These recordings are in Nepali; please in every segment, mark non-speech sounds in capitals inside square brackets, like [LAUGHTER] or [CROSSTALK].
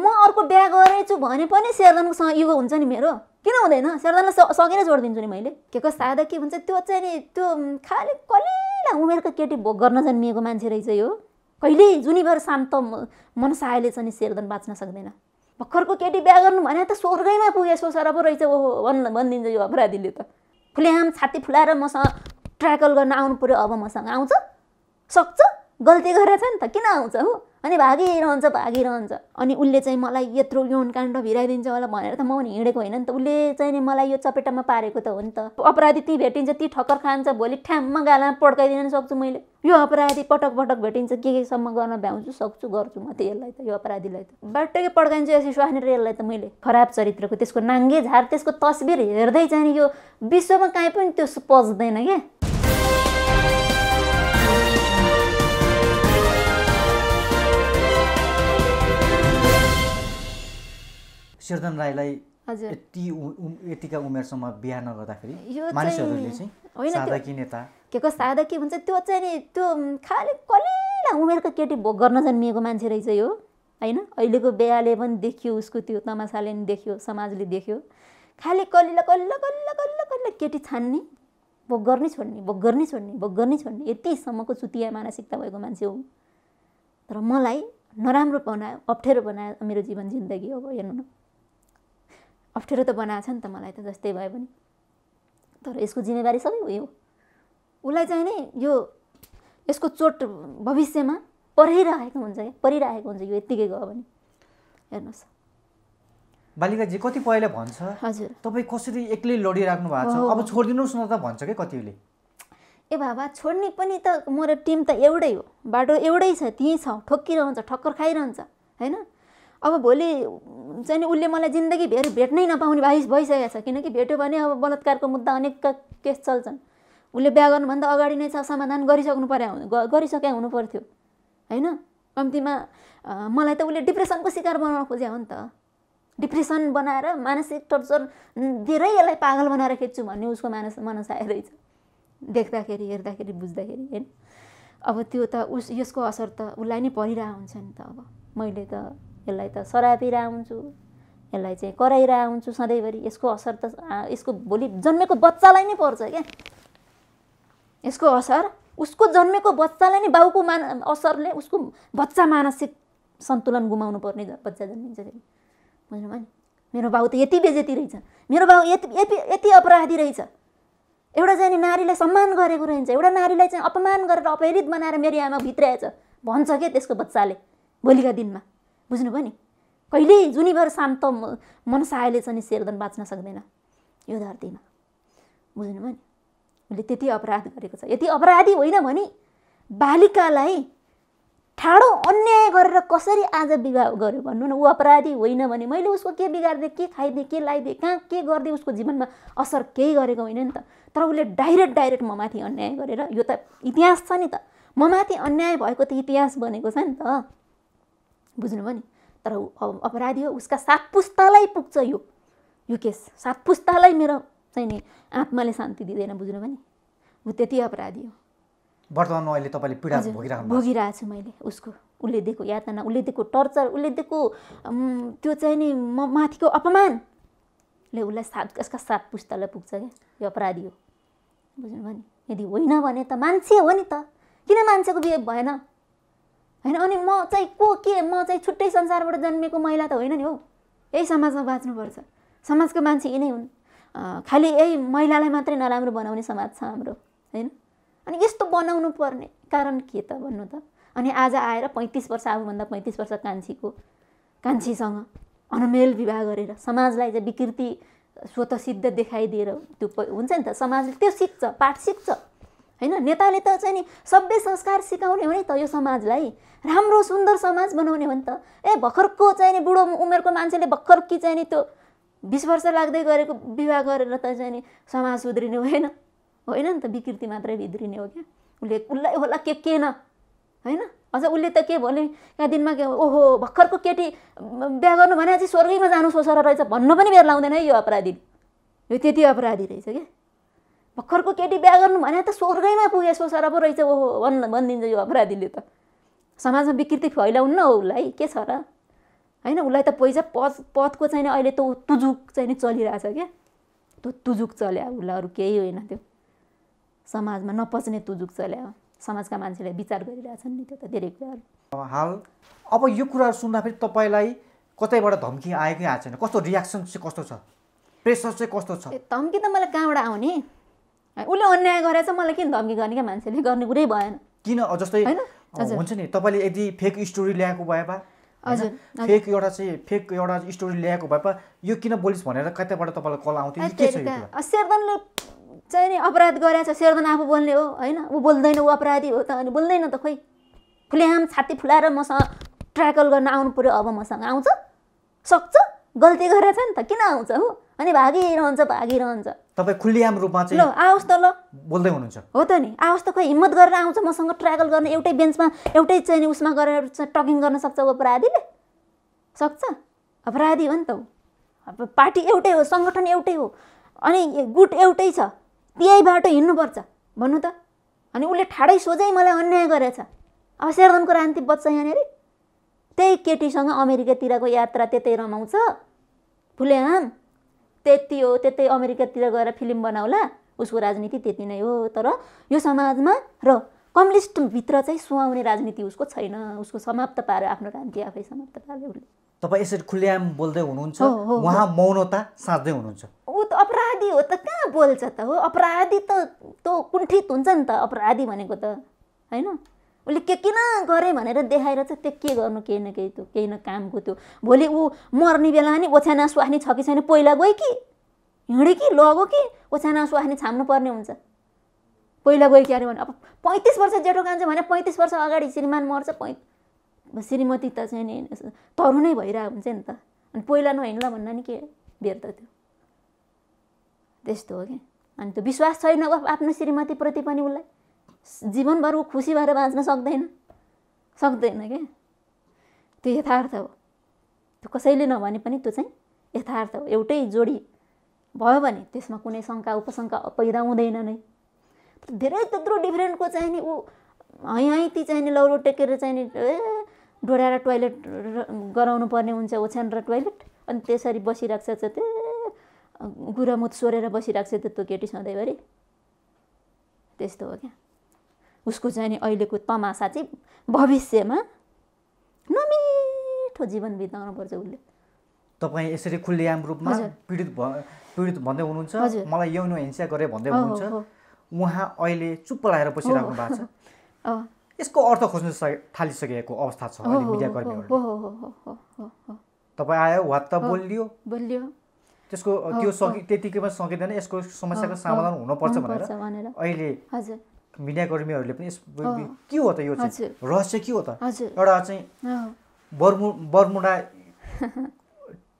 म अर्को बिहा गरेछु भने पनि सँग युगो हुन्छ नि मेरो किन हुँदैन शेरदानलाई स नै जोडिदिन्छु नि मैले के को सायद के भन्छ त्यो चाहिँ नि त्यो खालि कलिला उमेरको केटी भोग गर्न जन्मिएको मान्छे रहेछ यो कहिले जुनी शान्त मनसायले चाहिँ नि शेरदान बाँच्न सक्दैन भर्खरको केटी बिहा गर्नु भने त स्वर्गैमा पुगे सोचेर पो रहेछ ओहो भन् भनिदिन्छ यो अपराधीले त फुल्याम छाती फुलाएर मसँग ट्राकल गर्न आउनु पऱ्यो अब मसँग आउँछ सक्छ गल्ती गरेर छ नि त किन आउँछ हो अनि भागिरहन्छ भागिरहन्छ अनि उसले चाहिँ मलाई यत्रो यौन काण्ड भिराइदिन्छ होला भनेर त म पनि हिँडेको होइन नि त उसले चाहिँ नि मलाई यो चपेटामा पारेको त हो नि त अपराधी ती भेटिन्छ ती ठक्कर खान्छ भोलि ठ्याम्मा गालामा पड्काइदिन सक्छु मैले यो अपराधी पटक पटक भेटिन्छ के केसम्म गर्न भ्याउँछु सक्छु गर्छु म त यसलाई त यो अपराधीलाई त बाटोकै पड्काइन्छु यसरी स्वास्नेर यसलाई त मैले खराब चरित्रको त्यसको नाङ्गे झार त्यसको तस्बिर हेर्दै चाहिँ यो विश्वमा काहीँ पनि त्यो पच्दैन क्या शेरदन राईलाई यति यतिका उमेरसम्म बिहा नगर्दाखेरि मानिसहरूले चाहिँ साधकी नेता के को भन्छ त्यो चाहिँ नि त्यो खालि कलिला उमेरको केटी भोग गर्न जन्मिएको मान्छे रहेछ यो होइन अहिलेको बिहाले पनि देखियो उसको त्यो तमासाले पनि देख्यो समाजले देख्यो खालि कलिला कल्ला कल्ला कल्ला कल्ला केटी छान्ने भोग गर्नै छोड्ने भोग गर्नै छोड्ने भोग गर्नै छोड्ने यतिसम्मको चुतिया मानसिकता भएको मान्छे हो तर मलाई नराम्रो बनायो अप्ठ्यारो बनायो मेरो जीवन जिन्दगी अब हेर्नु न अप्ठ्यारो त बनाएको छ नि त मलाई त जस्तै भए पनि तर यसको जिम्मेवारी सबै उयो उसलाई चाहिँ नि यो यसको चोट भविष्यमा परिरहेको हुन्छ क्या परिरहेको हुन्छ यो यत्तिकै गयो भने हेर्नुहोस् बालिकाजी कति पहिले भन्छ हजुर तपाईँ कसरी एक्लै लडिराख्नु भएको छ अब छोडिदिनुहोस् न त भन्छ क्या कतिले ए बाबा छोड्ने पनि त मेरो टिम त एउटै हो बाटो एउटै छ त्यहीँ छ ठोक्किरहन्छ ठक्कर खाइरहन्छ होइन अब भोलि चाहिँ उसले मलाई जिन्दगी जिन्दगीभरि भेट्नै नपाउने भाइ भइसकेको छ किनकि भेट्यो भने अब बलात्कारको मुद्दा अनेक केस चल्छन् उसले बिहा गर्नुभन्दा अगाडि नै छ समाधान गरिसक्नु पर्यो गरिसके हुनु पर्थ्यो होइन कम्तीमा मलाई त उसले डिप्रेसनको शिकार बनाउन खोजे हो नि त डिप्रेसन बनाएर मानसिक टर्चर धेरै यसलाई पागल बनाएर खेच्छु भन्ने उसको मानस मनसाय रहेछ देख्दाखेरि हेर्दाखेरि बुझ्दाखेरि होइन अब त्यो त उस यसको असर त उसलाई नै परिरहेको हुन्छ नि त अब मैले त यसलाई त सरापिएर आउँछु यसलाई चाहिँ कराइरह हुन्छु सधैँभरि यसको असर त यसको भोलि जन्मेको बच्चालाई नै पर्छ क्या यसको असर उसको जन्मेको बच्चालाई नै बाउको मान असरले उसको बच्चा मानसिक सन्तुलन गुमाउनु पर्ने बच्चा जन्मिन्छ फेरि बुझ्नुभयो नि मेरो बाउ त यति बेजेती रहेछ मेरो बाउ यति यति यति अपराधी रहेछ एउटा चाहिँ नारीलाई सम्मान गरेको रहन्छ एउटा नारीलाई चाहिँ अपमान गरेर अपहरित बनाएर मेरो आमा भित्राएछ भन्छ क्या त्यसको बच्चाले भोलिका दिनमा बुझ्नुभयो नि कहिले जुनीभर शान्त मनसायले चाहिँ शेरदन बाँच्न सक्दैन यो धरतीमा बुझ्नुभयो नि उसले त्यति अपराध गरेको छ यति अपराधी होइन भने बालिकालाई ठाडो अन्याय गरेर कसरी आज विवाह गर्यो भन्नु न ऊ अपराधी होइन भने मैले उसको के बिगार्दिएँ के खाइदिएँ के लगाइदिएँ कहाँ के गरिदिएँ उसको जीवनमा असर केही गरेको होइन नि त तर उसले डाइरेक्ट डाइरेक्ट म अन्याय गरेर यो त इतिहास छ नि त ममाथि अन्याय भएको त इतिहास बनेको छ नि त बुझ्नुभयो नि तर अपराधी हो उसका सात पुस्तालाई पुग्छ यो यो केस सात पुस्तालाई मेरो चाहिँ नि आत्माले शान्ति दिँदैन बुझ्नु नि ऊ त्यति अपराधी हो वर्तमानमा अहिले तपाईँले पीडा भोगिरहेको भोगिरहेको छु मैले उसको उसले दिएको यातना उसले दिएको टर्चर उसले दिएको त्यो चाहिँ नि म माथिको अपमानले उसलाई सात यसका सात पुस्तालाई पुग्छ क्या यो अपराधी हो बुझ्नुभयो नि यदि होइन भने त मान्छे हो नि त किन मान्छेको बिहे भएन होइन अनि म चाहिँ को के म चाहिँ छुट्टै संसारबाट जन्मेको महिला त होइन नि हौ यही समाजमा बाँच्नुपर्छ समाजको मान्छे यिनै हुन् खालि यही महिलालाई मात्रै नराम्रो बनाउने समाज छ हाम्रो होइन अनि यस्तो बनाउनु पर्ने कारण के त भन्नु त अनि आज आएर पैँतिस वर्ष आफूभन्दा पैँतिस वर्ष कान्छीको कान्छीसँग अनमेल विवाह गरेर समाजलाई चाहिँ विकृति सिद्ध देखाइदिएर त्यो हुन्छ नि त समाजले त्यो सिक्छ पाठ सिक्छ होइन नेताले त चाहिँ नि सभ्य संस्कार सिकाउने हो नि त यो समाजलाई राम्रो सुन्दर समाज बनाउने हो नि त ए भर्खरको चाहिँ नि बुढो उमेरको मान्छेले भर्खर कि चाहिँ नि त्यो बिस वर्ष लाग्दै गरेको विवाह गरेर त चाहिँ नि समाज सुध्रिने होइन होइन नि त विकृति मात्रै भिद्रिने हो क्या उसले उसलाई होला के के न होइन अझ उसले त के भन्यो कहाँ दिनमा के ओहो भर्खरको केटी बिहा गर्नु भने चाहिँ स्वर्गैमा जानु सोचेर रहेछ भन्न पनि बेर लाउँदैन है यो अपराधी यो त्यति अपराधी रहेछ क्या भर्खरको केटी बिहा गर्नु भने त स्वर्गैमा पुगे सोसार पो रहेछ ओहो भन् भनिदिन्छ यो अपराधीले त समाजमा विकृति फैलाउनु हो उसलाई के छ र होइन उसलाई त पैसा पद पदको चाहिँ अहिले त तुजुक चाहिँ नि चलिरहेछ क्या त्यो तुजुक चल्या उसलाई अरू केही होइन त्यो समाजमा नपच्ने तुजुक चल्या समाजका मान्छेले विचार गरिरहेछन् नि त्यो त धेरै कुराहरू हाल अब यो कुराहरू फेरि तपाईँलाई कतैबाट धम्की आएकै आएको छैन कस्तो रियाक्सन चाहिँ कस्तो छ प्रेसर चाहिँ कस्तो छ धम्की त मलाई कहाँबाट आउने उसले अन्याय गरेर चाहिँ मलाई किन धम्की गर्ने क्या मान्छेले गर्ने कुरै भएन किन जस्तै होइन हुन्छ नि तपाईँले यदि फेक स्टोरी ल्याएको भए पा हजुर फेक एउटा चाहिँ फेक एउटा स्टोरी ल्याएको भए यो किन बोलिस् भनेर कतैबाट तपाईँलाई कल आउँथ्यो शेरदनले चाहिँ नि अपराध गरेछ शेरदन आफू बोल्ने हो होइन ऊ बोल्दैन ऊ अपराधी हो त अनि बोल्दैन त खोइ फुल्याम छाती फुलाएर मसँग ट्र्याकल गर्न आउनु पऱ्यो अब मसँग आउँछ सक्छ गल्ती गरेछ नि त किन आउँछ हो अनि भागिरहन्छ भागिरहन्छ तपाईँ खुल्लियाम रूपमा चाहिँ ल आओस् त ल बोल्दै हुनुहुन्छ हो त नि आओस् त खोइ हिम्मत गरेर आउँछ मसँग ट्राभल गर्ने एउटै बेन्चमा एउटै चाहिँ उसमा गरेर टकिङ गर्न सक्छ अपराधीले सक्छ अपराधी हो नि त हो अब पार्टी एउटै हो सङ्गठन एउटै हो अनि गुट एउटै छ त्यही बाटो हिँड्नुपर्छ भन्नु त अनि उसले ठाडै सोझै मलाई अन्याय गरेछ अब सेर्दनको रान्ति बच्छ यहाँनिर त्यही केटीसँग अमेरिकातिरको यात्रा त्यतै रमाउँछ फुलेहाम त्यति हो त्यतै अमेरिकातिर गएर फिल्म बनाउला उसको राजनीति त्यति नै हो तर यो समाजमा र कम्युनिस्टभित्र चाहिँ सुहाउने राजनीति उसको छैन उसको समाप्त पार्यो आफ्नो राजनीति आफै समाप्त पार्यो उसले तपाईँ यसरी खुल्याम बोल्दै हुनुहुन्छ उहाँ मौनता साँच्दै हुनुहुन्छ ऊ त अपराधी हो त कहाँ बोल्छ त हो अपराधी त त कुण्ठित हुन्छ नि त अपराधी भनेको त होइन उसले के किन गरे भनेर देखाएर चाहिँ त्यो के गर्नु केही न केही त्यो केही न कामको त्यो भोलि ऊ मर्ने बेला नि ओछ्याना सुहानी छ कि छैन पहिला गयो कि हिँड्यो कि लगो कि ओछ्याना सुहानी छाम्नु पर्ने हुन्छ पहिला गयो कि अरे भने अब पैँतिस वर्ष जेठो कान्छ भने पैँतिस वर्ष अगाडि श्रीमान मर्छ पै श्रीमती त चाहिँ नि नै भइरहेको हुन्छ नि त अनि पहिला नहिँड्ला भन्दा नि के त त्यो त्यस्तो हो क्या अनि त्यो विश्वास छैन आफ्नो श्रीमतीप्रति पनि उसलाई जीवनभर ऊ खुसी भएर बाँच्न सक्दैन सक्दैन क्या त्यो यथार्थ हो त्यो कसैले नभने पनि त्यो चाहिँ यथार्थ हो एउटै जोडी भयो भने त्यसमा कुनै शङ्का उपशङ्का पैदा हुँदैन नै धेरै त्यत्रो डिफ्रेन्टको चाहिँ नि ऊ है ती चाहिँ नि लौरो टेकेर चाहिँ नि ए डोडाएर टोइलेट गराउनु पर्ने हुन्छ ओछ्यान र टोइलेट अनि त्यसरी बसिरहेको छ त्यो गुरामुत सोरेर बसिरहेको छ त्यो केटी सधैँभरि त्यस्तो हो क्या उसको चाहिँ अहिलेको तमासा चाहिँ भविष्यमा नमिठो जीवन बिताउनुपर्छ उसले तपाईँ यसरी खुल्लेआम रूपमा पीडित भ पीडित भन्दै हुनुहुन्छ मलाई यौन हिंसा गरे भन्दै हुनुहुन्छ उहाँ अहिले चुप्प लगाएर बसिराख्नु भएको छ [LAUGHS] यसको अर्थ खोज्न थालिसकेको अवस्था छ तपाईँ आयो वा त बोलियो बोलियो त्यसको त्यो सकि त्यतिकैमा सकिँदैन यसको समस्याको समाधान हुनुपर्छ भनेर अहिले मिडियाकर्मीहरूले पनि के हो त यो चाहिँ रहस्य के हो त एउटा चाहिँ बर्मु बर्मुडा [LAUGHS]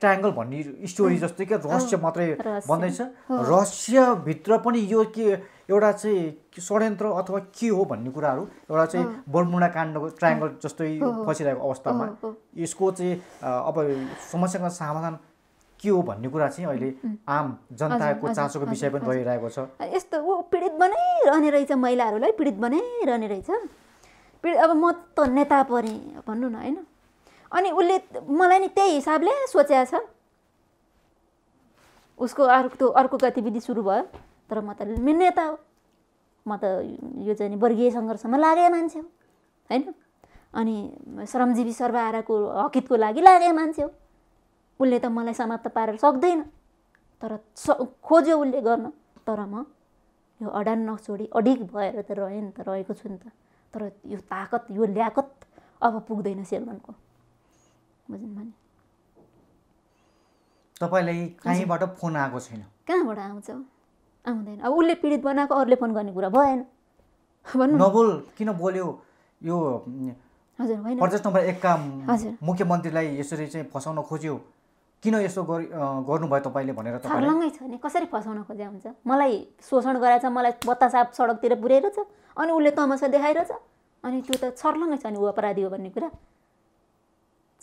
ट्रायङ्गल भन्ने स्टोरी जस्तै क्या रहस्य मात्रै भन्दैछ रहस्यभित्र पनि यो के एउटा चाहिँ षड्यन्त्र अथवा के हो भन्ने कुराहरू एउटा चाहिँ बर्मुडा काण्डको ट्रायङ्गल जस्तै फसिरहेको अवस्थामा यसको चाहिँ अब समस्याको समाधान के हो भन्ने कुरा चाहिँ अहिले आम जनताको चासोको विषय पनि रहिरहेको छ यस्तो ऊ पीडित बनाइरहने रहेछ महिलाहरूलाई पीडित बनाइरहने रहेछ पीडित अब म त नेता परेँ भन्नु न होइन अनि उसले मलाई नि त्यही हिसाबले सोचेको छ उसको अर्को त्यो अर्को गतिविधि सुरु भयो तर म त नेता हो म त यो चाहिँ वर्गीय सङ्घर्षमा लागे मान्छे हो होइन अनि श्रमजीवी सर्वहाराको हकितको लागि लागे मान्छे हो उसले त मलाई समाप्त पारेर सक्दैन तर स खोज्यो उसले गर्न तर म यो अडान नछोडी अडिक भएर त रहेँ नि त रहेको छु नि त तर यो ताकत यो ल्याकत अब पुग्दैन सेलमनको बुझ्नु भने तपाईँलाई कहीँबाट फोन आएको छैन कहाँबाट आउँछ आउँदैन अब उसले पीडित बनाएको अरूले फोन गर्ने कुरा भएन भन्नु नबोल किन बोल्यो यो हजुर होइन नम्बर काम मुख्यमन्त्रीलाई यसरी चाहिँ फसाउन खोज्यो किन यसो गर्नुभयो तपाईँले भनेर छर्लङ्गै छ नि कसरी फसाउन खोजे हुन्छ मलाई शोषण गराएछ मलाई बतासाप सडकतिर छ अनि उसले तमासा देखाइरहेछ अनि त्यो त छर्लङ्गै छ नि ऊ अपराधी हो भन्ने कुरा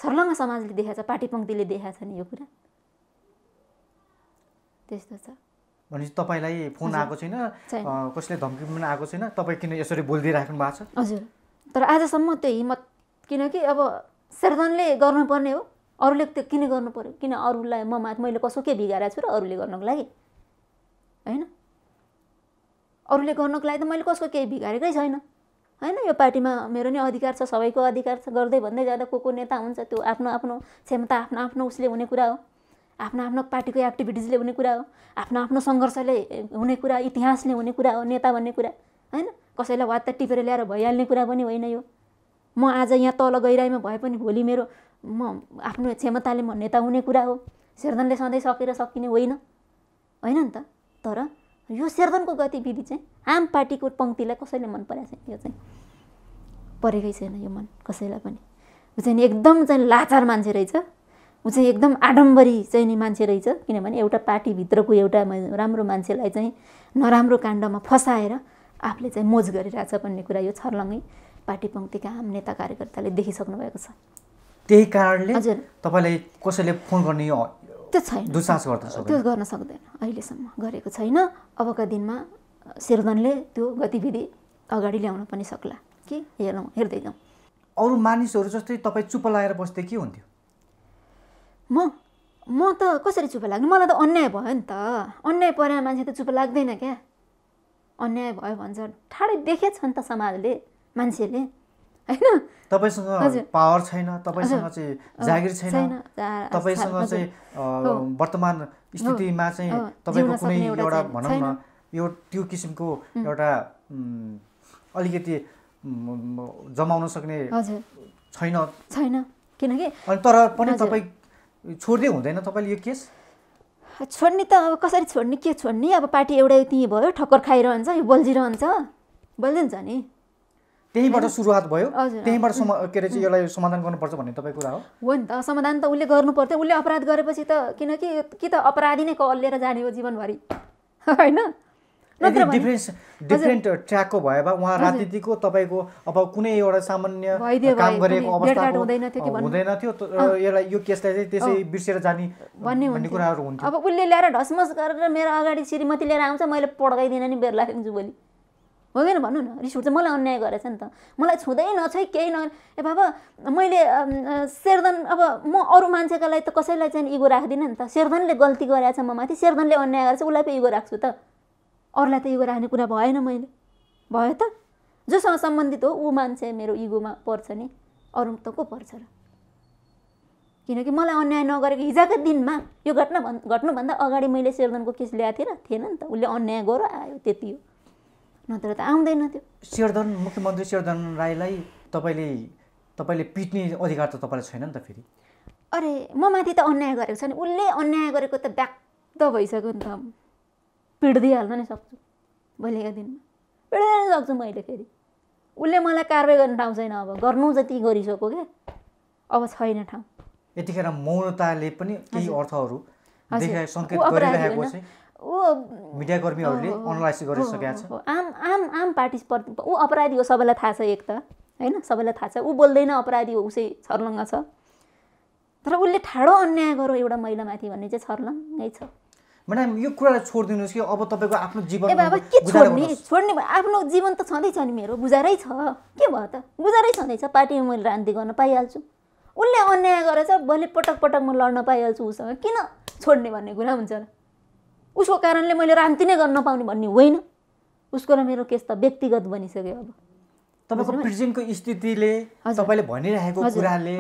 छर्लङ्ग समाजले देखाएको छ पार्टी पङ्क्तिले देखाएको छ नि यो कुरा त्यस्तो छ भनेपछि तपाईँलाई फोन आएको छैन कसैले धम्की पनि आएको छैन तपाईँ किन यसरी बोलिदिइराख्नु भएको छ हजुर तर आजसम्म त्यो हिम्मत किनकि अब सेर्दनले गर्नुपर्ने हो अरूले त्यो किन गर्नु पऱ्यो किन अरूलाई म मा मैले कसो के बिगारेको छु र अरूले गर्नको लागि होइन अरूले गर्नको लागि त मैले कसको केही बिगारेकै छैन होइन यो पार्टीमा मेरो नै अधिकार छ सबैको अधिकार छ गर्दै भन्दै जाँदा को को नेता हुन्छ त्यो आफ्नो आफ्नो क्षमता आफ्नो आफ्नो उसले हुने कुरा हो आफ्नो आफ्नो पार्टीको एक्टिभिटिजले हुने कुरा हो आफ्नो आफ्नो सङ्घर्षले हुने कुरा इतिहासले हुने कुरा हो नेता भन्ने कुरा होइन कसैलाई वात्ता टिपेर ल्याएर भइहाल्ने कुरा पनि होइन यो म आज यहाँ तल गहिराईमा भए पनि भोलि मेरो म आफ्नो क्षमताले म नेता हुने कुरा हो सेर्दनले सधैँ सकेर सकिने होइन होइन नि त तर यो सेर्दनको गतिविधि चाहिँ आम पार्टीको पङ्क्तिलाई कसैले मन परेको छैन यो चाहिँ परेकै छैन यो मन कसैलाई पनि ऊ चाहिँ एकदम चाहिँ लाचार मान्छे रहेछ ऊ चाहिँ एकदम आडम्बरी चाहिँ नि मान्छे रहेछ किनभने एउटा पार्टीभित्रको एउटा राम्रो मान्छेलाई चाहिँ नराम्रो काण्डमा फसाएर आफूले चाहिँ मोज गरिरहेछ भन्ने कुरा यो छर्लङ्गै पार्टी पङ्क्तिका आम नेता कार्यकर्ताले देखिसक्नु भएको छ त्यही कारणले हजुर तपाईँलाई कसैले फोन गर्ने त्यो छैन गर्दछ त्यो गर्न सक्दैन अहिलेसम्म गरेको छैन अबका दिनमा शेरदनले त्यो गतिविधि अगाडि ल्याउन पनि सक्ला कि हेरौँ हेर्दै जाउँ अरू मानिसहरू जस्तै तपाईँ चुप लागेर बस्थे के हुन्थ्यो म म त कसरी चुप लाग्ने मलाई त अन्याय भयो नि त अन्याय परेमा मान्छे त चुप लाग्दैन क्या अन्याय भयो भन्छ ठाडै देखेछ नि त समाजले मान्छेले होइन तपाईँसँग पावर छैन तपाईँसँग चाहिँ जागिर छैन तपाईँसँग चाहिँ वर्तमान स्थितिमा चाहिँ तपाईँको कुनै एउटा भनौँ न यो त्यो किसिमको एउटा अलिकति जमाउन सक्ने छैन छैन किनकि अनि तर पनि तपाईँ छोड्दै हुँदैन तपाईँले यो केस छोड्ने त अब कसरी छोड्ने के छोड्ने अब पार्टी एउटै त्यहीँ भयो ठक्कर खाइरहन्छ यो बल्झिरहन्छ बल्झिन्छ नि त्यहीँबाट सुरुवात भयो त्यहीँबाट के अरे चाहिँ यसलाई समाधान गर्नुपर्छ भन्ने तपाईँ कुरा हो हो नि त समाधान त उसले गर्नु पर्थ्यो उसले अपराध गरेपछि त किनकि कि त अपराधी नै कल्लेर जाने हो जीवनभरि [LAUGHS] होइन डिफ्रेन्स डिफ्रेन्ट ट्र्याकको भए भए उहाँ राजनीतिको तपाईँको अब कुनै एउटा सामान्य काम गरेको अवस्था हुँदैन थियो यसलाई यो केसलाई चाहिँ त्यसै बिर्सेर जाने भन्ने भन्ने कुराहरू हुन्थ्यो अब उसले ल्याएर ढसमस गरेर मेरो अगाडि श्रीमती लिएर आउँछ मैले पड्काइदिनँ नि बेर लाग्यो जुबोली कि भन्नु न रिस उठ्छ मलाई अन्याय गरेछ नि त मलाई छुँदै नछै केही न ए बाबा मैले शेरदन अब म अरू मान्छेका लागि त कसैलाई चाहिँ इगो राख्दिनँ नि त शेरदनले गल्ती गरेछ म माथि शेरदनले अन्याय गरेछ उसलाई पो इगो राख्छु त अरूलाई त इगो राख्ने कुरा भएन मैले भयो त जोसँग सम्बन्धित हो ऊ मान्छे मेरो इगोमा पर्छ नि अरू त को पर्छ र किनकि मलाई अन्याय नगरेको हिजोको दिनमा यो घटना भन् घट्नुभन्दा अगाडि मैले शेरदनको केस ल्याएको थिएँ र थिएन नि त उसले अन्याय गर आयो त्यति हो नत्र त आउँदैन त्यो शेरधन मुख्यमन्त्री शेरधन राईलाई तपाईँले तपाईँले पिट्ने अधिकार त तपाईँलाई छैन नि त फेरि अरे म माथि त अन्याय गरेको छ नि उसले अन्याय गरेको त व्याप्त भइसक्यो नि त पिट्दिइहाल्न नि सक्छु भोलिका दिनमा पिट्दैन सक्छु मैले फेरि उसले मलाई कारवाही गर्ने ठाउँ छैन अब गर्नु जति गरिसक्यो क्या अब छैन ठाउँ यतिखेर मौनताले पनि केही अर्थहरू मिडियाकर्मीहरूले गरिसकेका छ आम आम आम पार्टिसिपेट ऊ अपराधी हो सबैलाई थाहा छ एक त होइन सबैलाई थाहा छ ऊ बोल्दैन अपराधी हो उसै छर्लङ्ग छ तर उसले ठाडो अन्याय गर्यो एउटा महिलामाथि भन्ने चाहिँ छर्लङ्गै छ म्याडम यो कुरालाई छोडिदिनुहोस् कि अब तपाईँको आफ्नो जीवन के छोड्ने छोड्ने आफ्नो जीवन त छँदैछ नि मेरो गुजारै छ के भयो त गुजारै छँदैछ पार्टीमा मैले राजनीति गर्न पाइहाल्छु उसले अन्याय गरेर चाहिँ भोलि पटक पटक म लड्न पाइहाल्छु उसँग किन छोड्ने भन्ने कुरा हुन्छ उसको कारणले मैले रान्ति नै गर्न नपाउने भन्ने होइन उसको र मेरो केस त व्यक्तिगत बनिसक्यो अब तपाईँको प्रेजेन्टको स्थितिले तपाईँले भनिरहेको कुराले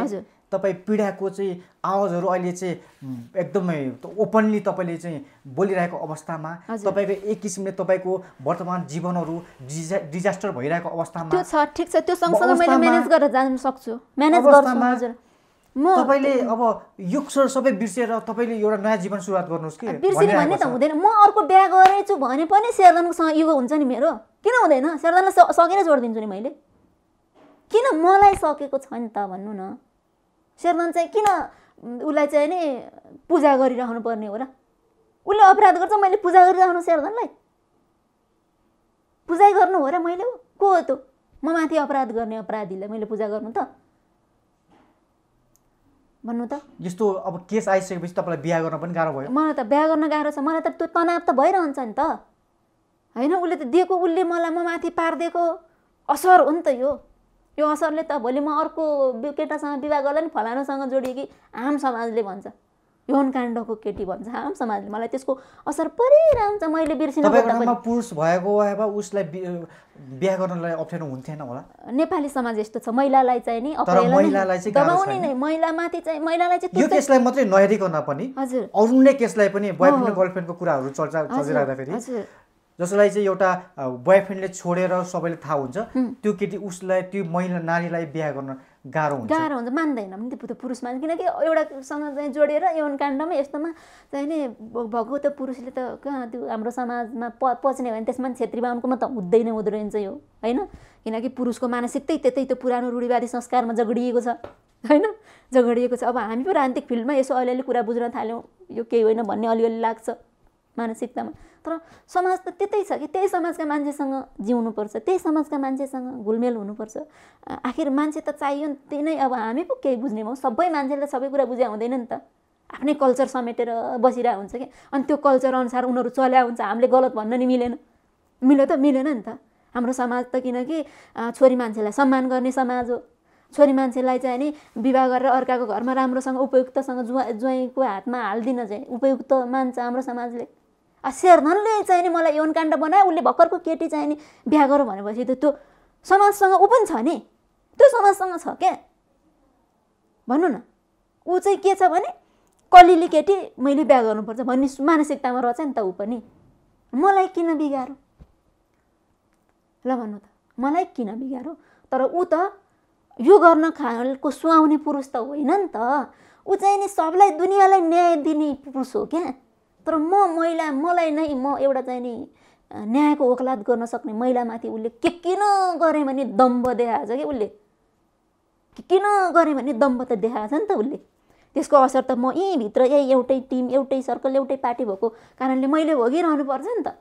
तपाईँ पीडाको चाहिँ आवाजहरू अहिले चाहिँ एकदमै ओपनली तपाईँले चाहिँ बोलिरहेको अवस्थामा तपाईँको एक किसिमले तपाईँको वर्तमान जीवनहरू डिजा डिजास्टर भइरहेको अवस्थामा त्यो छ ठिक छ त्यो सँगसँगै म्यानेज गरेर जान सक्छु म्यानेज गर्छु हजुर तपाईँले अब यो सबै बिर्सेर तपाईँले एउटा नयाँ जीवन सुरुवात गर्नुहोस् कि बिर्सिने भन्ने त हुँदैन म अर्को बिहा गरेछु भने पनि शेरदानसँग युग हुन्छ नि मेरो किन हुँदैन शेरदानलाई सकेर जोडिदिन्छु नि मैले किन मलाई सकेको छ नि त भन्नु न शेरदान चाहिँ किन उसलाई चाहिँ नि पूजा गरिराख्नु पर्ने हो र उसले अपराध गर्छ मैले पूजा गरिराख्नु शेरदानलाई पूजा गर्नु हो र मैले को हो त्यो म माथि अपराध गर्ने अपराधीलाई मैले पूजा गर्नु त भन्नु त यस्तो अब केस आइसकेपछि तपाईँलाई बिहा गर्न पनि गाह्रो भयो मलाई त बिहा गर्न गाह्रो छ मलाई त त्यो तनाव त भइरहन्छ नि त होइन उसले त दिएको उसले मलाई म माथि पारिदिएको असर हो नि त यो यो असरले त भोलि म अर्को केटासँग विवाह गर्दा नि फलानुसँग जोडियो कि आम समाजले भन्छ यौनकाण्डको केटी भन्छ आम समाजले मलाई त्यसको असर परिरहन्छ मैले बिर्सिन पुरुष भएको भए उसलाई बिहा गर्नलाई अप्ठ्यारो हुन्थेन होला नेपाली समाज यस्तो छ महिलालाई चाहिँ नि दबाउने नै महिलामाथि चाहिँ महिलालाई चाहिँ यो केसलाई मात्रै नहेरिकन पनि हजुर अरू नै केसलाई पनि बोयफ्रेन्ड गर्लफ्रेन्डको कुराहरू चर्चा फेरि जसलाई चाहिँ एउटा बोयफ्रेन्डले छोडेर सबैले थाहा हुन्छ त्यो केटी उसलाई त्यो महिला नारीलाई बिहा गर्न गाह्रो हुन्छ गाह्रो हुन्छ मान्दैन पनि त्यो पुरुष मान्छ किनकि एउटासँग चाहिँ जोडेर यौन काण्डमा यस्तोमा चाहिँ नि भएको त पुरुषले त कहाँ त्यो हाम्रो समाजमा प पच्ने भने त्यसमा छेत्री बाहुनकोमा त हुँदैन हुँदो रहेछ यो होइन किनकि पुरुषको मानसिकतै त्यतै त्यो पुरानो रूढिवादी संस्कारमा जगडिएको छ होइन झगडिएको छ अब हामी पो राजनीतिक फिल्डमा यसो अलिअलि कुरा बुझ्न थाल्यौँ यो केही होइन भन्ने अलिअलि लाग्छ मानसिकतामा तर समाज त त्यतै छ कि त्यही समाजका मान्छेसँग जिउनुपर्छ त्यही समाजका मान्छेसँग घुलमेल हुनुपर्छ आखिर मान्छे त चाहियो नि त्यही नै अब हामी पो केही बुझ्ने भयो सबै मान्छेले सबै कुरा बुझ्या हुँदैन नि त आफ्नै कल्चर समेटेर बसिरहेको हुन्छ कि अनि त्यो कल्चर अनुसार उनीहरू चल्या हुन्छ हामीले गलत भन्न नि मिलेन मिल्यो त मिलेन नि त हाम्रो समाज त किनकि छोरी मान्छेलाई सम्मान गर्ने समाज हो छोरी मान्छेलाई चाहिँ नि विवाह गरेर अर्काको घरमा राम्रोसँग उपयुक्तसँग जुवा ज्वाइँको हातमा हालिदिन चाहिँ उपयुक्त मान्छ हाम्रो समाजले शेरधनले चाहिँ नि मलाई काण्ड बनायो उसले भर्खरको केटी चाहिँ नि बिहा गर भनेपछि त त्यो समाजसँग ऊ पनि छ नि त्यो समाजसँग छ क्या भन्नु न ऊ चाहिँ के छ भने कलिली केटी मैले बिहा गर्नुपर्छ भन्ने मानसिकतामा रहेछ नि त ऊ पनि मलाई किन बिगारो ल भन्नु त मलाई किन बिगारो तर ऊ त यो गर्न खालको सुहाउने पुरुष त होइन नि त ऊ चाहिँ नि सबलाई दुनियाँलाई न्याय दिने पुरुष हो क्या तर म महिला मलाई नै म एउटा चाहिँ नि न्यायको वकलात गर्न सक्ने महिलामाथि उसले के किन गरेँ भने दम्ब छ कि उसले के किन गरेँ भने दम्ब त छ नि त उसले त्यसको असर त म यहीँभित्र यही एउटै टिम एउटै सर्कल एउटै पार्टी भएको कारणले मैले भोगिरहनु पर्छ नि त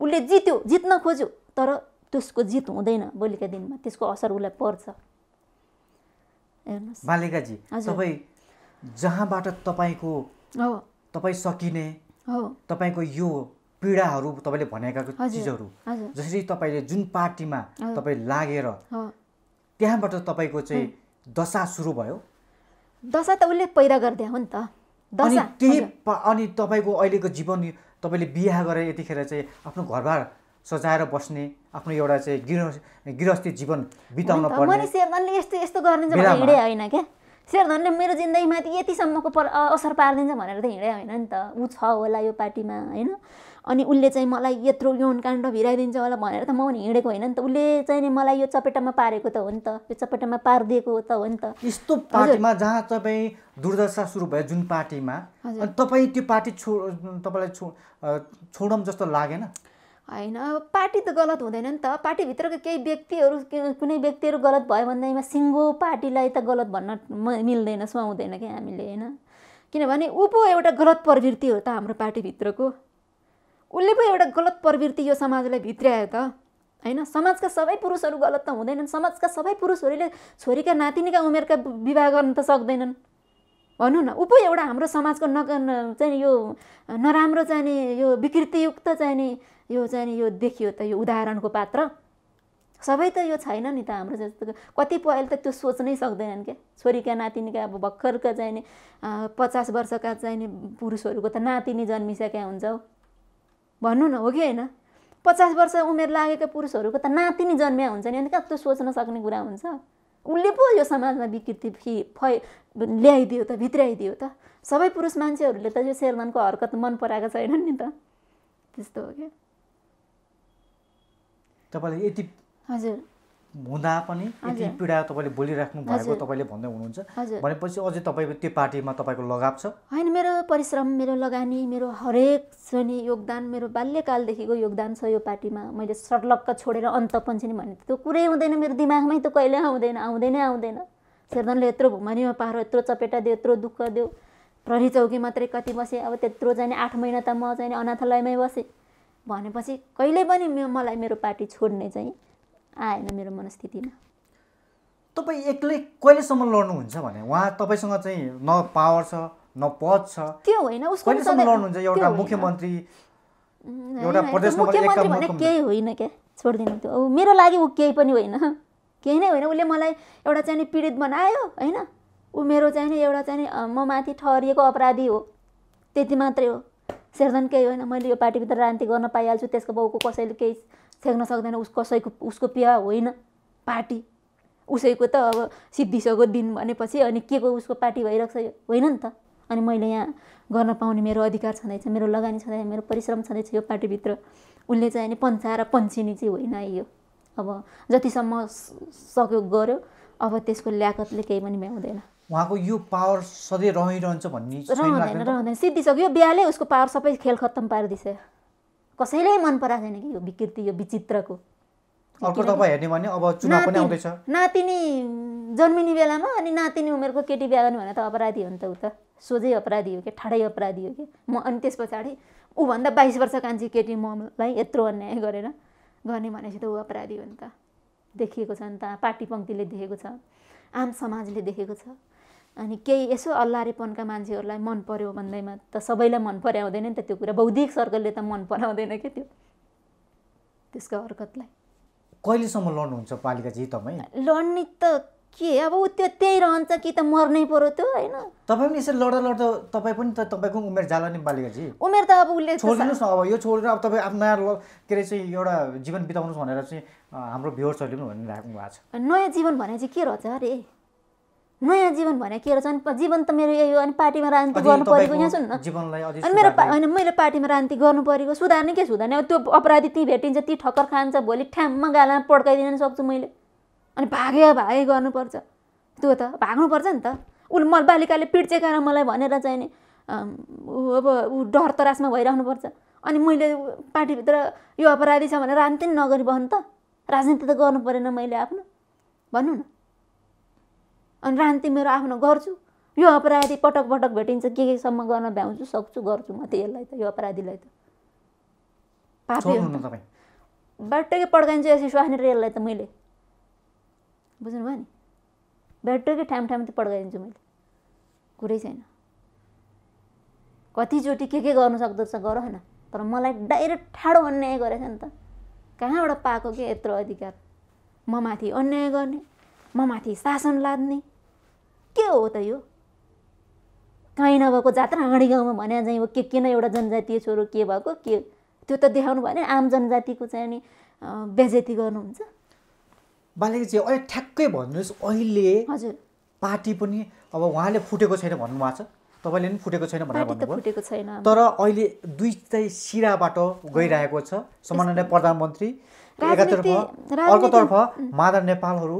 उसले जित्यो जित्न खोज्यो तर त्यसको जित हुँदैन भोलिका दिनमा त्यसको असर उसलाई पर्छ हेर्नुहोस् बालिकाजी तपाईँ जहाँबाट तपाईँको तपाईँ सकिने तपाईँको यो पीडाहरू तपाईँले भनेका चिजहरू जसरी तपाईँले जुन पार्टीमा तपाईँ लागेर त्यहाँबाट तपाईँको चाहिँ दशा सुरु भयो दशा त उसले पैदा गरिदिए हो नि त अनि त्यही अनि तपाईँको अहिलेको जीवन तपाईँले बिहा गरेर यतिखेर चाहिँ आफ्नो घरबार सजाएर बस्ने आफ्नो एउटा चाहिँ गृह गृहस्थी जीवन बिताउन पर्ने यस्तो यस्तो गर्ने होइन क्या शेरधनले मेरो जिन्दगीमाथि यतिसम्मको पर असर पारिदिन्छ भनेर त हिँडे होइन नि त ऊ छ होला यो पार्टीमा होइन अनि उसले चाहिँ मलाई यत्रो यौन काण्ड भिराइदिन्छ होला भनेर त म पनि हिँडेको होइन नि त उसले चाहिँ नि मलाई यो चपेटामा पारेको त हो नि त यो चपेटामा पारिदिएको त हो नि त यस्तो पार्टीमा जहाँ तपाईँ दुर्दशा सुरु भयो जुन पार्टीमा तपाईँ त्यो पार्टी छोड तपाईँलाई छो छोडौँ जस्तो लागेन होइन पार्टी त गलत हुँदैन नि त पार्टीभित्रको केही व्यक्तिहरू कुनै व्यक्तिहरू गलत भयो भन्दैमा सिङ्गो पार्टीलाई त गलत भन्न मिल्दैन सुहाउँदैन क्या हामीले होइन किनभने ऊ पो एउटा गलत प्रवृत्ति हो त हाम्रो पार्टीभित्रको उसले पो एउटा गलत प्रवृत्ति यो समाजलाई भित्र्यायो त होइन समाजका सबै पुरुषहरू गलत त हुँदैनन् समाजका सबै पुरुषहरूले छोरीका नातिनीका उमेरका विवाह गर्न त सक्दैनन् भनौँ न ऊ पो एउटा हाम्रो समाजको नग चाहिँ यो नराम्रो चाहिने यो विकृतियुक्त चाहिने यो चाहिँ यो देखियो त यो उदाहरणको पात्र सबै त यो छैन नि त हाम्रो जस्तो कति अहिले त त्यो सोच्नै सक्दैनन् क्या छोरीका नातिनीका अब भर्खरका चाहिने पचास वर्षका चाहिने पुरुषहरूको त नातिनी जन्मिसकेका हुन्छ हौ भन्नु न हो कि होइन पचास वर्ष उमेर लागेका पुरुषहरूको त नातिनी जन्मिया हुन्छ नि अनि कहाँ त्यो सोच्न सक्ने कुरा हुन्छ उसले पो यो समाजमा विकृति फि फै ल्याइदियो त भित्राइदियो त सबै पुरुष मान्छेहरूले त यो शेरमानको हरकत मन पराएको छैनन् नि त त्यस्तो हो क्या तपाईँले यति हुँदा पनि यति पीडा तपाईँले बोलिराख्नु भएको तपाईँले भन्दै हुनुहुन्छ भनेपछि अझै तपाईँको त्यो पार्टीमा तपाईँको लगाव छ होइन मेरो परिश्रम मेरो लगानी मेरो हरेक नि योगदान मेरो बाल्यकालदेखिको योगदान छ यो पार्टीमा मैले सर्लक्क छोडेर अन्त नि भने त्यो कुरै हुँदैन मेरो दिमागमै त कहिले आउँदैन आउँदैन आउँदैन शेरदनले यत्रो भुमरीमा पारो यत्रो चपेटा दियो यत्रो दुःख दियो प्रहरी चौकी मात्रै कति बसेँ अब त्यत्रो जाने आठ महिना त म चाहिँ अनाथालयमै बसेँ भनेपछि कहिले पनि मलाई मेरो पार्टी छोड्ने चाहिँ आएन मेरो मनस्थितिमा तपाईँ एक्लै कहिलेसम्म लड्नुहुन्छ भने उहाँ तपाईँसँग चाहिँ न पावर छ न पद छ त्यो होइन लड्नुहुन्छ एउटा मुख्यमन्त्री मुख्यमन्त्री भने केही होइन क्या छोडिदिनु त्यो मेरो लागि ऊ केही पनि होइन केही नै होइन उसले मलाई एउटा चाहिँ पीडित बनायो होइन ऊ मेरो चाहिँ एउटा चाहिँ म माथि ठहरिएको अपराधी हो त्यति मात्रै हो सेर्दैन केही होइन मैले यो पार्टीभित्र राजनीति गर्न पाइहाल्छु त्यसको बाउको कसैले केही छेक्न सक्दैन उस कसैको उसको पिया होइन पार्टी उसैको त अब सिद्धिसको दिन भनेपछि अनि के को उसको पार्टी भइरहेको छ होइन नि त अनि मैले यहाँ गर्न पाउने मेरो अधिकार छँदैछ मेरो लगानी छँदैछ मेरो परिश्रम छँदैछ यो पार्टीभित्र उसले चाहिँ नि पन्चा र पन्चिनी चाहिँ होइन यो अब जतिसम्म सहयोग गर्यो अब त्यसको ल्याकतले केही पनि भ्याउँदैन उहाँको यो पावर सधैँ रहिरहन्छ भन्ने सिद्धिसक्यो बिहाले उसको पावर सबै खेल खत्तम पारिदिएछ कसैले मन पराएको छैन कि यो विकृति यो विचित्रको अर्को तपाईँ हेर्ने भने अब चुनाव पनि आउँदैछ नातिनी जन्मिने बेलामा अनि नातिनी उमेरको केटी बिहा गर्ने भने त अपराधी हो नि त ऊ त सोझै अपराधी हो कि ठाडै अपराधी हो कि म अनि त्यस पछाडि ऊभन्दा बाइस वर्ष कान्छी केटी मलाई यत्रो अन्याय गरेर गर्ने भनेपछि त ऊ अपराधी हो नि त देखिएको छ नि त पार्टी पङ्क्तिले देखेको छ आम समाजले देखेको छ अनि केही यसो अल्लाहरेपनका मान्छेहरूलाई मन पर्यो भन्दैमा त सबैलाई मन पर्याउँदैन नि त त्यो कुरा बौद्धिक सर्कलले त मन पराउँदैन कि त्यो त्यसको हरकतलाई कहिलेसम्म लड्नुहुन्छ पालिकाजी तपाईँ लड्ने त के अब ऊ त्यो त्यही रहन्छ कि त मर्नै पर्यो त्यो होइन तपाईँ पनि यसरी लड्दा लड्दा तपाईँ पनि त तपाईँको उमेर जाला नि बालिकाजी उमेर त अब उसले छोडिदिनुहोस् न अब यो छोडेर अब तपाईँ आफ्नो नयाँ के अरे चाहिँ एउटा जीवन बिताउनुहोस् भनेर चाहिँ हाम्रो भ्युवर्सहरूले पनि भनिराख्नु भएको छ नयाँ जीवन भने चाहिँ के रहेछ अरे नयाँ जीवन भने के रहेछ अनि जीवन त मेरो यही हो अनि पार्टीमा राजनीति गर्नु परेको यहाँ सुन्न अनि मेरो होइन मैले पार्टीमा राजनीति गर्नु परेको सुधार्ने के सुधार्ने त्यो अपराधी ती भेटिन्छ ती ठक्कर खान्छ भोलि ठ्याम्मा गालामा पड्काइदिन सक्छु मैले अनि भागे भागे गर्नुपर्छ त्यो त भाग्नुपर्छ नि त उसले म बालिकाले पिड्चेकाएर मलाई भनेर चाहिँ नि अब ऊ डर तरासमा भइराख्नुपर्छ अनि मैले पार्टीभित्र यो अपराधी छ भनेर राजनीति नगरी बस्नु त राजनीति त गर्नु परेन मैले आफ्नो भनौँ न अनि रान्ति मेरो आफ्नो गर्छु यो अपराधी पटक पटक भेटिन्छ के केसम्म गर्न भ्याउँछु सक्छु गर्छु म त यसलाई त यो अपराधीलाई त पापी बाटोकै पड्काइन्छ यसो स्वास्नेर यसलाई त मैले बुझ्नुभयो नि बाटोकै ठाम ठाम त पड्काइदिन्छु मैले कुरै छैन कतिचोटि के के गर्नु सक्दो रहेछ गर होइन तर मलाई डाइरेक्ट ठाडो अन्याय गरेछ नि त कहाँबाट पाएको के यत्रो अधिकार म माथि अन्याय गर्ने म माथि शासन लाद्ने के हो त यो काहीँ नभएको जात्रा हाँडी गाउँमा भने चाहिँ हो के किन एउटा जनजातीय छोरो के भएको के त्यो त देखाउनु भयो भने आम जनजातिको चाहिँ नि बेजेती गर्नुहुन्छ बालिका चाहिँ अहिले ठ्याक्कै भन्नुहोस् अहिले हजुर पार्टी पनि अब उहाँले फुटेको छैन भन्नुभएको छ तपाईँले पनि फुटेको छैन भनेर फुटेको छैन तर अहिले दुईटै सिराबाट गइरहेको छ सामान्य प्रधानमन्त्री एकातर्फ अर्कोतर्फ मादर नेपालहरू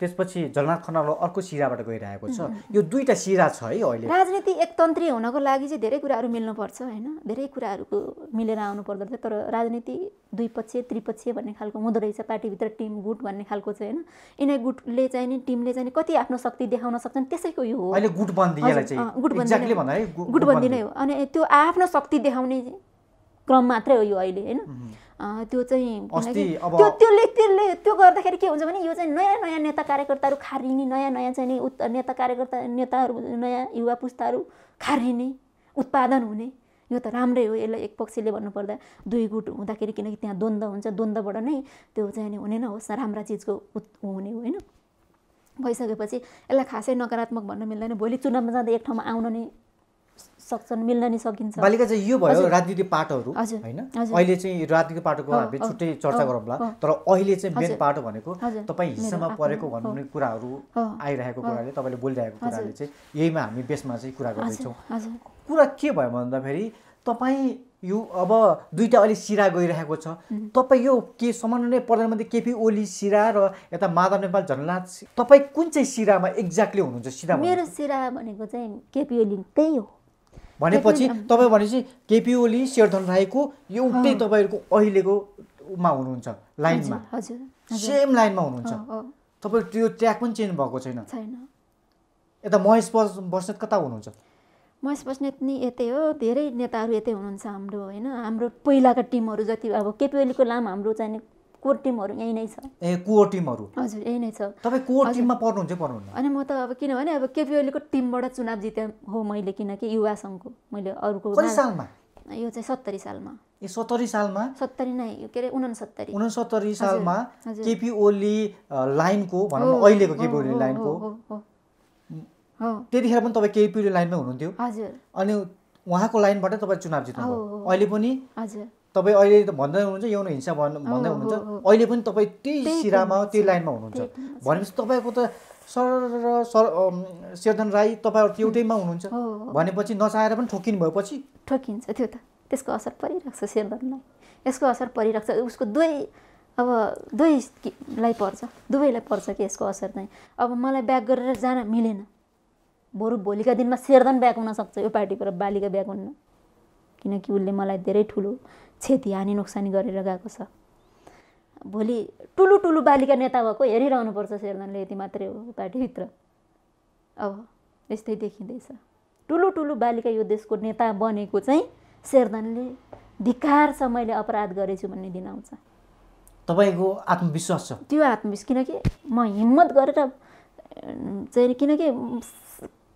त्यसपछि झलनाथ खनाल अर्को सिराबाट गइरहेको छ यो दुईवटा सिरा छ है अहिले राजनीति एकतन्त्री हुनको लागि चाहिँ धेरै कुराहरू मिल्नुपर्छ होइन धेरै कुराहरूको मिलेर आउनु पर्दो रहेछ तर राजनीति दुई द्विपक्षीय त्रिपक्षीय भन्ने खालको हुँदो रहेछ पार्टीभित्र टिम गुट भन्ने खालको चाहिँ होइन यिनै गुटले चाहिँ नि टिमले चाहिँ कति आफ्नो शक्ति देखाउन सक्छन् त्यसैको यो हो अहिले गुटबन्दी गुटबन्दी नै हो अनि त्यो आफ्नो शक्ति देखाउने क्रम मात्रै हो यो अहिले होइन त्यो चाहिँ त्यो त्यो त्यसले त्यो गर्दाखेरि के हुन्छ भने यो चाहिँ नयाँ नयाँ नेता कार्यकर्ताहरू खारिने नयाँ नयाँ चाहिँ नि नेता कार्यकर्ता नेताहरू नयाँ युवा पुस्ताहरू खारिने उत्पादन हुने यो त राम्रै हो यसलाई एक पक्षले भन्नुपर्दा दुई गुट हुँदाखेरि किनकि त्यहाँ द्वन्द हुन्छ द्वन्द्वबाट नै त्यो चाहिँ नि हुने होस् राम्रा चिजको उत् हुने होइन भइसकेपछि यसलाई खासै नकारात्मक भन्न मिल्दैन भोलि चुनावमा जाँदा एक ठाउँमा आउन नै सक्छन् मिल्न नि सकिन्छ बालिका चाहिँ यो भयो राजनीति पाटोहरू होइन अहिले चाहिँ राजनीति पाटोको हामी छुट्टै चर्चा गरौँला तर अहिले चाहिँ मेन पाटो भनेको तपाईँ हिस्सामा परेको भन्ने कुराहरू आइरहेको कुराले तपाईँले बोलिरहेको कुराले चाहिँ यहीमा हामी बेसमा चाहिँ कुरा गर्दैछौँ कुरा के भयो भन्दाखेरि तपाईँ यो अब दुईवटा अहिले सिरा गइरहेको छ तपाईँ यो के सामान्य प्रधानमन्त्री केपी ओली सिरा र यता माधव नेपाल झननाथ तपाईँ कुन चाहिँ सिरामा एक्ज्याक्टली हुनुहुन्छ सिरा मेरो सिरा भनेको चाहिँ केपी ओली त्यही हो भनेपछि तपाईँ भनेपछि केपी ओली शेरधन राईको एउटै तपाईँहरूको अहिलेको उमा हुनुहुन्छ लाइनमा सेम लाइनमा हुनुहुन्छ तपाईँ त्यो ट्र्याक पनि चेन्ज भएको छैन यता महेश बस्नेत कता हुनुहुन्छ महेश बस्नेत नि यतै हो धेरै नेताहरू यतै हुनुहुन्छ हाम्रो होइन हाम्रो पहिलाका टिमहरू जति अब केपी ओलीको लाम हाम्रो चाहिँ कोर टिमहरू यहीँ नै छ ए कोर टिमहरू हजुर यहीँ नै छ तपाईँ कोर टिममा पढ्नुहुन्छ पढ्नुहुन्न अनि म त अब किनभने अब केपिओलीको टिमबाट चुनाव जिते हो मैले किनकि युवा सङ्घको मैले अरूको सालमा यो चाहिँ सत्तरी सालमा ए सत्तरी सालमा सत्तरी नै के अरे उनसत्तरी उनसत्तरी सालमा ओली लाइनको भनौँ न अहिलेको केपिओली लाइनको त्यतिखेर पनि तपाईँ केपिओली लाइनमै हुनुहुन्थ्यो हजुर अनि उहाँको लाइनबाट तपाईँ चुनाव जित्नु अहिले पनि हजुर तपाईँ अहिले त भन्दै हुनुहुन्छ यौन हिंसा भन्दै हुनुहुन्छ अहिले पनि तपाईँ त्यही सिरामा त्यही लाइनमा हुनुहुन्छ भनेपछि तपाईँको त सर र सर सेर्दन राई तपाईँहरू एउटैमा हुनुहुन्छ भनेपछि नचाहेर पनि ठोकिनु भएपछि ठोकिन्छ त्यो त त्यसको असर परिरहेको छ सेर्दनलाई यसको असर परिरहेको छ उसको दुवै अब दुवैलाई पर्छ दुवैलाई पर्छ कि यसको असर चाहिँ अब मलाई ब्याक गरेर जान मिलेन बरु भोलिका दिनमा सेर्दन ब्याक हुनसक्छ यो पार्टीबाट बालिका ब्याक हुन्न किनकि उसले मलाई धेरै ठुलो क्षति हानि नोक्सानी गरेर गएको छ भोलि टुलु टुलु बालिका नेता भएको हेरिरहनुपर्छ शेरदनले यति मात्रै हो पार्टीभित्र अब यस्तै देखिँदैछ टुलु टुलु बालिका यो देशको नेता बनेको चाहिँ शेरदनले धिकार छ मैले अपराध गरेछु भन्ने दिन आउँछ तपाईँको आत्मविश्वास छ त्यो आत्मविश्वास किनकि म हिम्मत गरेर चाहिँ किनकि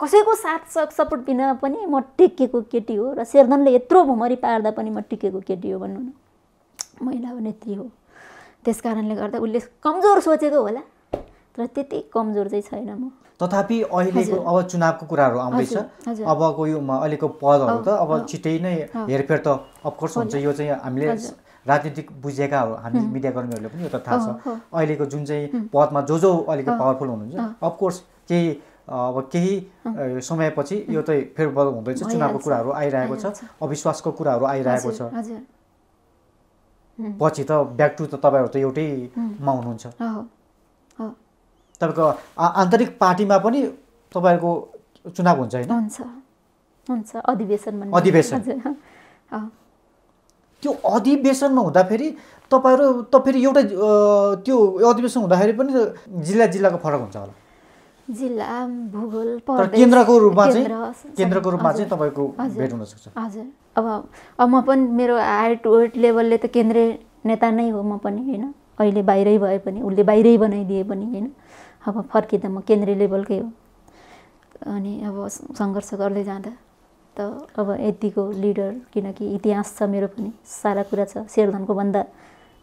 कसैको साथ सपोर्ट बिना पनि म टेकेको केटी हो र शेरदनले यत्रो भुमरी पार्दा पनि म टिकेको केटी हो भन्नु न महिला नेत्री हो त्यस कारणले गर्दा उसले कमजोर सोचेको होला तर त्यति कमजोर चाहिँ छैन म तथापि अहिलेको अब चुनावको कुराहरू आउँदैछ अबको यो अहिलेको पदहरू त अब छिट्टै नै हेरफेर त अफकोर्स हुन्छ यो चाहिँ हामीले राजनीतिक बुझेका हो हामी मिडियाकर्मीहरूले पनि यो त थाहा छ अहिलेको जुन चाहिँ पदमा जो जो अहिलेको पावरफुल हुनुहुन्छ अफकोर्स केही अब केही समयपछि यो चाहिँ फेरबदल हुँदैछ चुनावको कुराहरू आइरहेको छ अविश्वासको कुराहरू आइरहेको छ पछि त ब्याक टु त तपाईँहरू त एउटैमा हुनुहुन्छ तपाईँको आन्तरिक पार्टीमा पनि तपाईँहरूको चुनाव हुन्छ होइन अधिवेशन त्यो अधिवेशनमा हुँदाखेरि तपाईँहरू त फेरि एउटै त्यो अधिवेशन हुँदाखेरि पनि जिल्ला जिल्लाको फरक हुन्छ होला जिल्ला भूगोल केन्द्रको रूपमा केन्द्रको रूपमा चाहिँ तपाईँको भेट हुन सक्छ हजुर अब अब म पनि मेरो हाइट वेट लेभलले त केन्द्रीय नेता नै हो म पनि होइन अहिले बाहिरै भए पनि उसले बाहिरै बनाइदिए पनि होइन अब फर्किँदा म केन्द्रीय लेभलकै हो अनि अब सङ्घर्ष गर्दै जाँदा त अब यतिको लिडर किनकि इतिहास छ मेरो पनि सारा कुरा छ शेरधनको भन्दा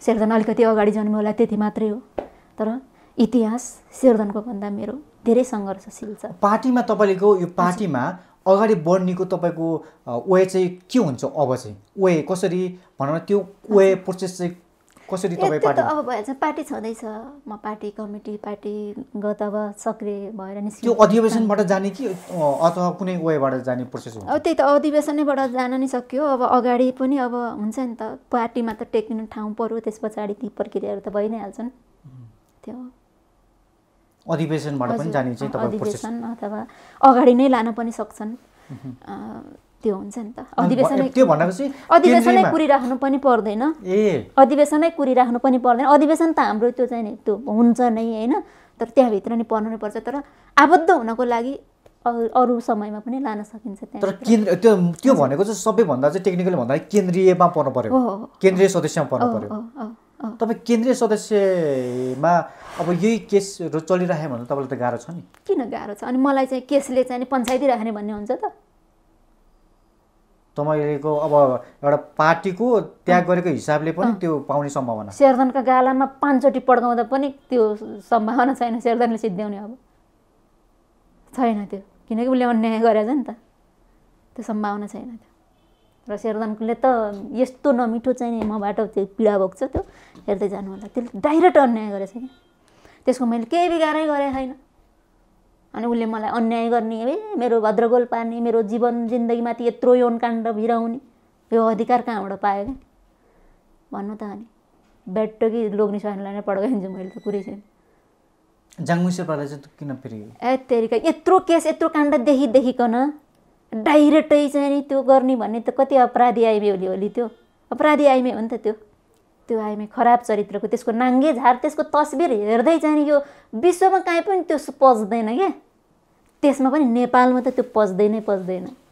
शेरधन अलिकति अगाडि जन्म होला त्यति मात्रै हो तर इतिहास शेरधनको भन्दा मेरो धेरै सङ्घर्षशील छ पार्टीमा तपाईँको यो पार्टीमा अगाडि बढ्नेको तपाईँको वे चाहिँ के हुन्छ अब चाहिँ वे कसरी भनौँ न त्यो वे प्रोसेस चाहिँ कसरी तपाईँ पार्टी अब भइहाल्छ पार्टी छँदैछ म पार्टी कमिटी पार्टी गत अब सक्रिय भएर निस्कि त्यो अधिवेशनबाट जाने कि अथवा कुनै वेबाट जाने प्रोसेस हुन्छ अब त्यही त अधिवेशनैबाट जान नि सक्यो अब अगाडि पनि अब हुन्छ नि त पार्टीमा त टेक्ने ठाउँ पऱ्यो त्यस पछाडि ती प्रक्रियाहरू त भइ नै हाल्छन् त्यो अधिवेशनबाट पनि जाने चाहिँ अधिवेशन अथवा अगाडि नै लान पनि सक्छन् त्यो हुन्छ नि त अधिवेशन त्यो भनेपछि अधिवेशनै कुरिराख्नु पनि पर्दैन ए अधिवेशनै कुरिराख्नु पनि पर्दैन अधिवेशन त हाम्रो त्यो चाहिँ नि त्यो हुन्छ नै होइन तर त्यहाँभित्र नि पर्नु नै पर्छ तर आबद्ध हुनको लागि अरू समयमा पनि लान सकिन्छ तर केन्द्र त्यो त्यो भनेको चाहिँ सबैभन्दा चाहिँ टेक्निकली भन्दा केन्द्रीयमा पर्नु पर्यो केन्द्रीय सदस्यमा पर्नु पर्यो तपाईँ केन्द्रीय सदस्यमा अब यही केसहरू चलिरह्यो भने तपाईँलाई त गाह्रो छ नि किन गाह्रो छ अनि मलाई चाहिँ केसले चाहिँ पञ्चायती राख्ने भन्ने हुन्छ त तपाईँको अब एउटा पार्टीको त्याग गरेको हिसाबले पनि त्यो पाउने सम्भावना शेरदनका गालामा पाँचचोटि पड्काउँदा पनि त्यो सम्भावना छैन शेरदनले सिद्ध्याउने अब छैन त्यो किनकि उसले अन्याय गरेछ नि त त्यो सम्भावना छैन त्यो र शेरदानले त यस्तो नमिठो चाहिँ मबाट त्यो पीडा भएको छ त्यो हेर्दै जानु होला त्यसले डाइरेक्ट अन्याय गरेको छ कि त्यसको मैले केही बिगारै गरेको छैन अनि उसले मलाई अन्याय गर्ने ए मेरो भद्रगोल पार्ने मेरो जीवन जिन्दगीमाथि यत्रो यौन काण्ड भिराउने यो अधिकार कहाँबाट पायो क्या भन्नु त अनि कि लोग्ने सहनलाई नै पड्काइदिन्छु मैले त कुरै छैन जाङ्गु चाहिँ किन फेरि ए तेरिका यत्रो केस यत्रो काण्ड देखिदेखिकन डाइरेक्टै चाहिँ नि त्यो गर्ने भन्ने त कति अपराधी आइमे होली होली त्यो अपराधी आइमे हो नि त त्यो त्यो आइमे खराब चरित्रको त्यसको नाङ्गे झार त्यसको तस्बिर हेर्दै चाहिँ यो विश्वमा काहीँ पनि त्यो पच्दैन क्या त्यसमा पनि नेपालमा त त्यो पच्दै नै पच्दैन